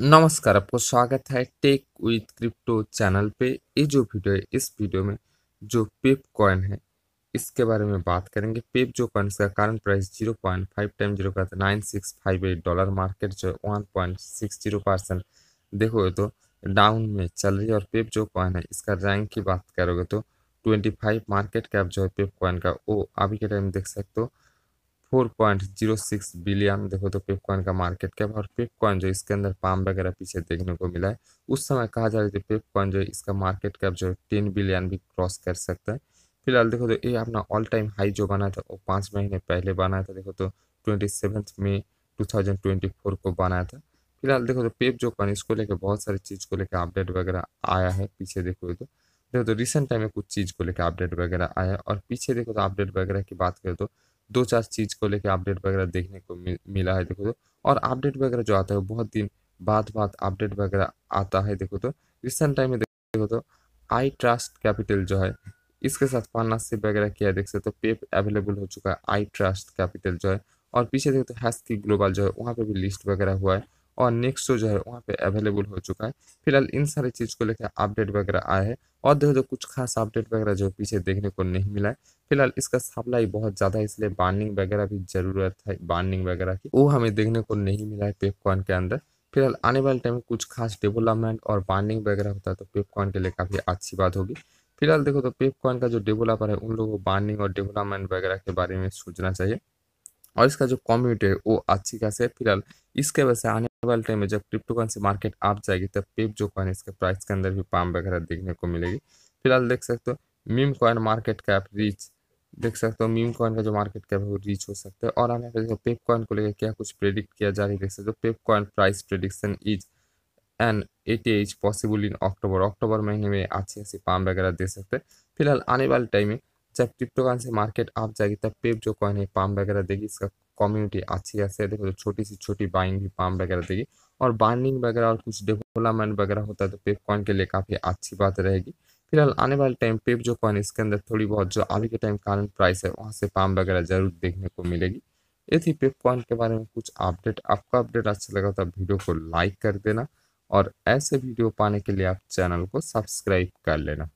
नमस्कार आपको स्वागत है टेक विथ क्रिप्टो चैनल पे ये जो वीडियो है इस वीडियो में जो पेप कॉइन है इसके बारे में बात करेंगे पेप जो कॉइन इसका कारण price zero point five time zero का nine six five eight dollar market जो है one point six zero percent देखो तो डाउन में चल रही है और पेप जो कॉइन है इसका रैंक की बात करोगे तो ट्वेंटी फाइव मार्केट कैप जो है पेप कॉइन का वो अभी के टाइम देख सकते हो four point zero six billion देखो तो पेप का मार्केट कैप और पेप जो इसके अंदर पाम वगैरह पीछे देखने को मिला है उस समय कहा जा रहा है कि पेप जो इसका मार्केट कैप जो टेन बिलियन भी क्रॉस कर सकता है फिलहाल देखो तो ये अपना ऑल टाइम हाई जो बना था वो पाँच महीने पहले बनाया था देखो तो ट्वेंटी सेवन्थ में टू थाउजेंड ट्वेंटी फोर को बनाया था फिलहाल देखो तो पेप जो कॉइन इसको लेकर बहुत सारी चीज़ को लेकर अपडेट वगैरह आया है पीछे देखो तो देखो तो रिसेंट टाइम में कुछ चीज़ को लेकर अपडेट वगैरह आया और पीछे देखो तो अपडेट वगैरह की बात करें तो दो चार चीज़ को लेकर अपडेट वगैरह देखने को मिला है देखो तो और अपडेट वगैरह जो आता है बहुत दिन बाद बाद अपडेट वगैरह आता है देखो तो रिसेंट टाइम में देखो तो आई ट्रस्ट कैपिटल जो है इसके साथ पार्टनरशिप वगैरह किया है देख सकते हो तो पेप अवेलेबल हो चुका है आई ट्रस्ट कैपिटल जो है और पीछे देखो तो हैस की ग्लोबल जो है वहाँ पे भी लिस्ट वगैरह हुआ है और नेक्स्ट जो है वहाँ पे अवेलेबल हो चुका है फिलहाल इन सारी चीज़ को लेकर अपडेट वगैरह आया है और देखो तो कुछ खास अपडेट वगैरह जो पीछे देखने को नहीं मिला है फिलहाल इसका सप्लाई बहुत ज़्यादा है इसलिए बार्निंग वगैरह भी ज़रूरत है बार्निंग वगैरह की वो हमें देखने को नहीं मिला है पेपकॉन के अंदर फिलहाल आने वाले टाइम में कुछ खास डेवलपमेंट और बार्निंग वगैरह होता है तो पेपकॉन के लिए काफ़ी अच्छी बात होगी फिलहाल देखो तो पेपकॉन का जो डेवलपर है उन लोगों को बार्निंग और डेवलपमेंट वगैरह के बारे में सोचना चाहिए और इसका जो कॉम्यूटी है वो अच्छी खासी है फिलहाल इसके वजह से आने वाले टाइम में जब क्रिप्टोकॉन से मार्केट आप जाएगी तब पेप जो कॉइन इसके प्राइस के अंदर भी पाम वगैरह देखने को मिलेगी फिलहाल देख सकते हो meme coin market cap reach देख सकते हो मीम कॉइन का जो मार्केट कैप है वो रीच हो सकता है और आप यहाँ पे देखो पेप कॉइन को लेकर क्या कुछ प्रेडिक्ट किया जा रहा है देख सकते हो Pepe coin price prediction is an A H possible in October October महीने में अच्छी अच्छी पाम वगैरह दे सकते हैं फिलहाल आने वाले टाइम में जब क्रिप्टो से मार्केट आप जाएगी तब पेप जो कॉइन है पाम वगैरह देगी इसका कम्युनिटी अच्छी ऐसे देखो तो छोटी सी छोटी बाइंग भी पाम वगैरह देगी और बाइंडिंग वगैरह और कुछ डेवलपमेंट वगैरह होता है तो पेप कॉइन के लिए काफ़ी अच्छी बात रहेगी फिलहाल आने वाले टाइम पे जो कॉइन इसके अंदर थोड़ी बहुत जो अभी के टाइम कारंट प्राइस है वहाँ से पाम वगैरह जरूर देखने को मिलेगी ये थी पेप कॉइन के बारे में कुछ अपडेट आपका अपडेट अच्छा लगा तो वीडियो को लाइक कर देना और ऐसे वीडियो पाने के लिए आप चैनल को सब्सक्राइब कर लेना